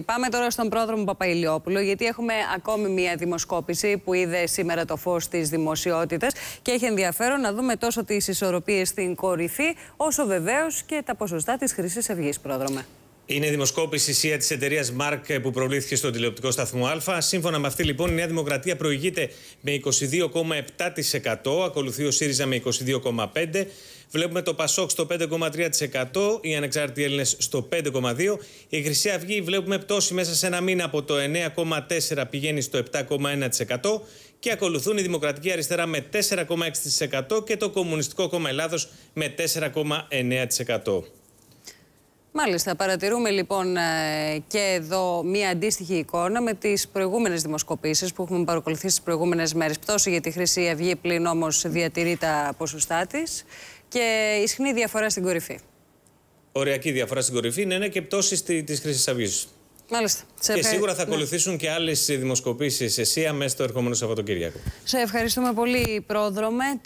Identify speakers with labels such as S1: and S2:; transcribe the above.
S1: Πάμε τώρα στον πρόδρομο Παπαϊλιόπουλο, γιατί έχουμε ακόμη μία δημοσκόπηση που είδε σήμερα το φως της δημοσιότητας και έχει ενδιαφέρον να δούμε τόσο τις ισορροπίες στην κορυφή, όσο βεβαίως και τα ποσοστά της Χρυσής Αυγή, πρόδρομε.
S2: Είναι η δημοσκόπηση ΣΥΑ της εταιρείας ΜΑΡΚ που προβλήθηκε στον τηλεοπτικό σταθμό Α. Σύμφωνα με αυτή, λοιπόν, η Νέα Δημοκρατία προηγείται με 22,7%. Ακολουθεί ο ΣΥΡΙΖΑ με 22,5%. Βλέπουμε το ΠΑΣΟΚ στο 5,3%. Οι ανεξάρτητοι Έλληνες στο 5,2%. Η Χρυσή Αυγή βλέπουμε πτώση μέσα σε ένα μήνα από το 9,4% πηγαίνει στο 7,1%. Και ακολουθούν η Δημοκρατική Αριστερά με 4,6% και το Κομμουνιστικό Κόμμα Ελλάδος με 4,9%.
S1: Μάλιστα, παρατηρούμε λοιπόν ε, και εδώ μία αντίστοιχη εικόνα με τις προηγούμενες δημοσκοπήσεις που έχουμε παρακολουθήσει τις προηγούμενες μέρες. Πτώση για τη Χρυσή Αυγή, πλην όμως διατηρεί τα ποσοστά της και ισχνή διαφορά στην κορυφή.
S2: Οριακή διαφορά στην κορυφή, ναι, ναι και πτώση της Χρυσής Αυγής.
S1: Μάλιστα. και σίγουρα θα ναι. ακολουθήσουν
S2: και άλλες δημοσκοπήσεις εσύ αμέσως το ερχόμενο Σαββατοκύριακο.
S1: Σε ευχαριστούμε πολύ, πρόδρομε.